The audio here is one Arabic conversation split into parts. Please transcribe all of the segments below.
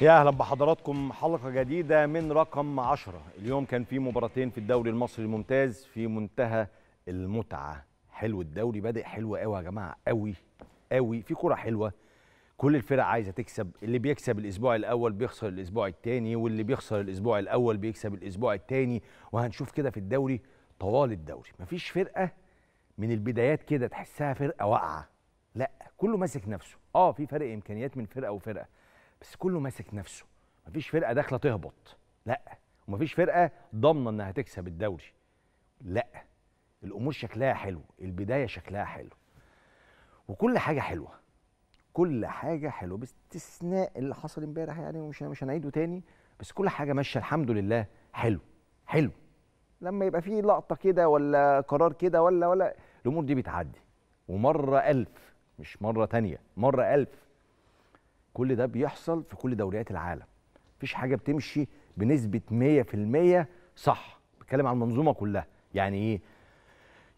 يا اهلا بحضراتكم حلقه جديده من رقم 10 اليوم كان في مباراتين في الدوري المصري الممتاز في منتهى المتعه حلو الدوري بادئ حلو قوي يا جماعه قوي قوي في كره حلوه كل الفرق عايزه تكسب اللي بيكسب الاسبوع الاول بيخسر الاسبوع الثاني واللي بيخسر الاسبوع الاول بيكسب الاسبوع الثاني وهنشوف كده في الدوري طوال الدوري مفيش فرقه من البدايات كده تحسها فرقه واقعه لا كله ماسك نفسه اه في فرق امكانيات من فرقه وفرقه بس كله ماسك نفسه مفيش فرقه داخله تهبط لا ومفيش فرقه ضامنه انها تكسب الدوري لا الامور شكلها حلو البدايه شكلها حلو وكل حاجه حلوه كل حاجه حلوه باستثناء اللي حصل امبارح يعني ومش مش هنعيده تاني بس كل حاجه ماشيه الحمد لله حلو حلو لما يبقى في لقطه كده ولا قرار كده ولا ولا الامور دي بتعدي ومره الف مش مره تانية مره الف كل ده بيحصل في كل دوريات العالم مفيش حاجه بتمشي بنسبه 100% صح بتكلم عن المنظومه كلها يعني ايه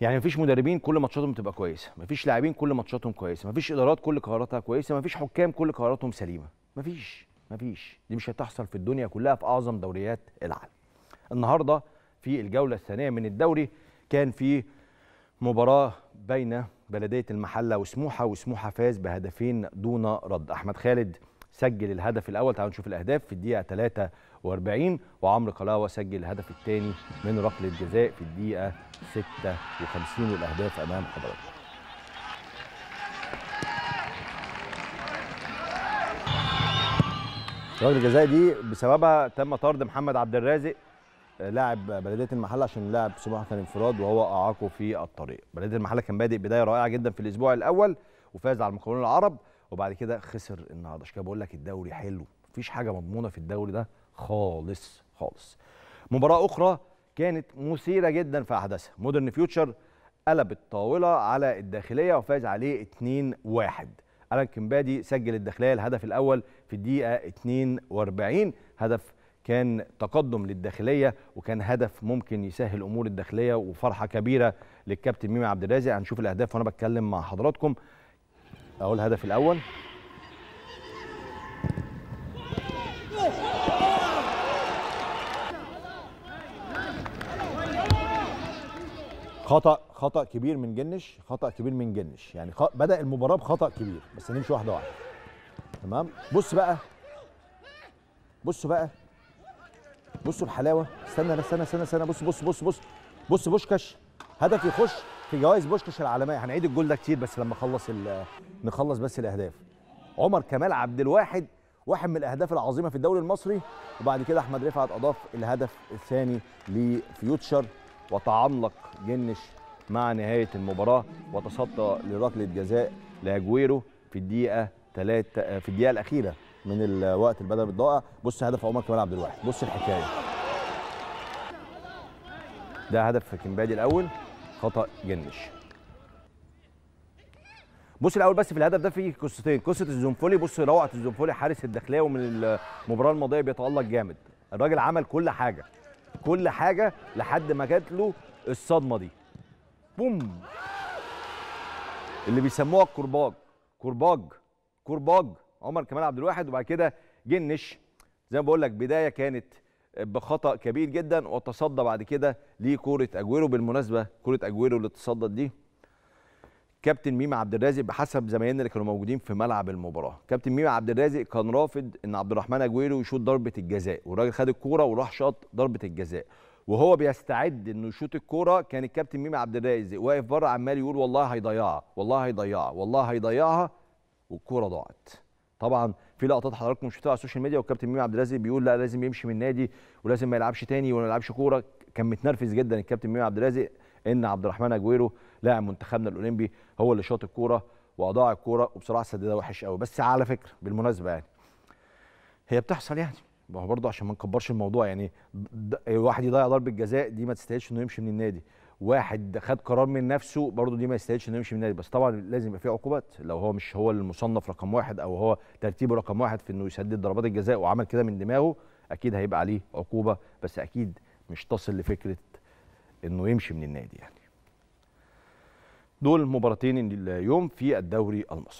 يعني مفيش مدربين كل ماتشاتهم تبقى كويسه مفيش لاعبين كل ماتشاتهم كويسه مفيش ادارات كل قراراتها كويسه مفيش حكام كل قراراتهم سليمه مفيش مفيش دي مش هتحصل في الدنيا كلها في اعظم دوريات العالم النهارده في الجوله الثانيه من الدوري كان في مباراه بين بلديه المحله وسموحه وسموحه فاز بهدفين دون رد احمد خالد سجل الهدف الاول تعالوا نشوف الاهداف في الدقيقه 43 وعمرو قلاوه سجل الهدف الثاني من ركله جزاء في الدقيقه 56 والاهداف امام حضراتكم ركله الجزاء دي بسببها تم طرد محمد عبد الرازق لاعب بلديه المحله عشان لاعب صباح كان انفراد وهو اعاقه في الطريق بلديه المحله كان بادئ بدايه رائعه جدا في الاسبوع الاول وفاز على المقاولون العرب وبعد كده خسر النهارده عشان كده بقول لك الدوري حلو مفيش حاجه مضمونه في الدوري ده خالص خالص مباراه اخرى كانت مثيره جدا في احداثها مودرن فيوتشر قلب الطاوله على الداخليه وفاز عليه 2-1 الان كمبادي سجل الداخليه الهدف الاول في الدقيقه 42 هدف كان تقدم للداخليه وكان هدف ممكن يسهل امور الداخليه وفرحه كبيره للكابتن ميمي عبد الرازق هنشوف الاهداف وانا بتكلم مع حضراتكم اهو الهدف الاول خطا خطا كبير من جنش خطا كبير من جنش يعني خ... بدا المباراه بخطا كبير بس نمشي واحده واحده تمام بص بقى بصوا بقى بصوا الحلاوه استنى استنى استنى استنى بص بص بص بص بص بوشكاش هدف يخش في جوائز بوشكاش العالميه هنعيد الجول ده كتير بس لما اخلص نخلص بس الاهداف عمر كمال عبد الواحد واحد من الاهداف العظيمه في الدوري المصري وبعد كده احمد رفعت اضاف الهدف الثاني لفيوتشر وتعملق جنش مع نهايه المباراه وتصدى لركله جزاء لاجويرو في الدقيقه 3 في الدقيقه الاخيره من الوقت البدل بالضائع بص هدف عمر كمال عبد الواحد بص الحكايه ده هدف كيمبادي الاول خطا جنش بص الاول بس في الهدف ده في قصتين قصه الزنفولي بص روعه الزنفولي حارس الداخليه ومن المباراه الماضيه بيتالق جامد الراجل عمل كل حاجه كل حاجه لحد ما جات له الصدمه دي بوم اللي بيسموها الكرباج كرباج كرباج عمر كمال عبد الواحد وبعد كده جنش زي ما بقول لك بدايه كانت بخطا كبير جدا وتصدى بعد كده لكوره اجويرو بالمناسبه كوره اجويرو اللي اتصدت دي كابتن ميمي عبد الرازق بحسب زمايلنا اللي كانوا موجودين في ملعب المباراه كابتن ميمي عبد الرازق كان رافض ان عبد الرحمن اجويرو يشوط ضربه الجزاء والراجل خد الكوره وراح شاط ضربه الجزاء وهو بيستعد انه يشوط الكوره كان الكابتن ميمي عبد الرازق واقف بره عمال يقول والله هيضيعها والله هيضيعها والله هيضيعها والكوره ضاعت طبعا في لقطات حضراتكم شفتوها على السوشيال ميديا والكابتن ميمي عبد العزيز بيقول لا لازم يمشي من النادي ولازم ما يلعبش تاني وما يلعبش كوره كان متنرفز جدا الكابتن ميمي عبد الرازق ان عبد الرحمن اجويرو لاعب منتخبنا الاولمبي هو اللي شاط الكوره واضاع الكوره وبصراحه سددها وحش قوي بس على فكره بالمناسبه يعني هي بتحصل يعني ما هو برضه عشان ما نكبرش الموضوع يعني واحد يضيع ضربه جزاء دي ما تستاهلش انه يمشي من النادي واحد خد قرار من نفسه برضه دي ما يستاهلش انه يمشي من النادي بس طبعا لازم يبقى في عقوبات لو هو مش هو المصنف رقم واحد او هو ترتيبه رقم واحد في انه يسدد ضربات الجزاء وعمل كده من دماغه اكيد هيبقى عليه عقوبه بس اكيد مش تصل لفكره انه يمشي من النادي يعني. دول مباراتين اليوم في الدوري المصري.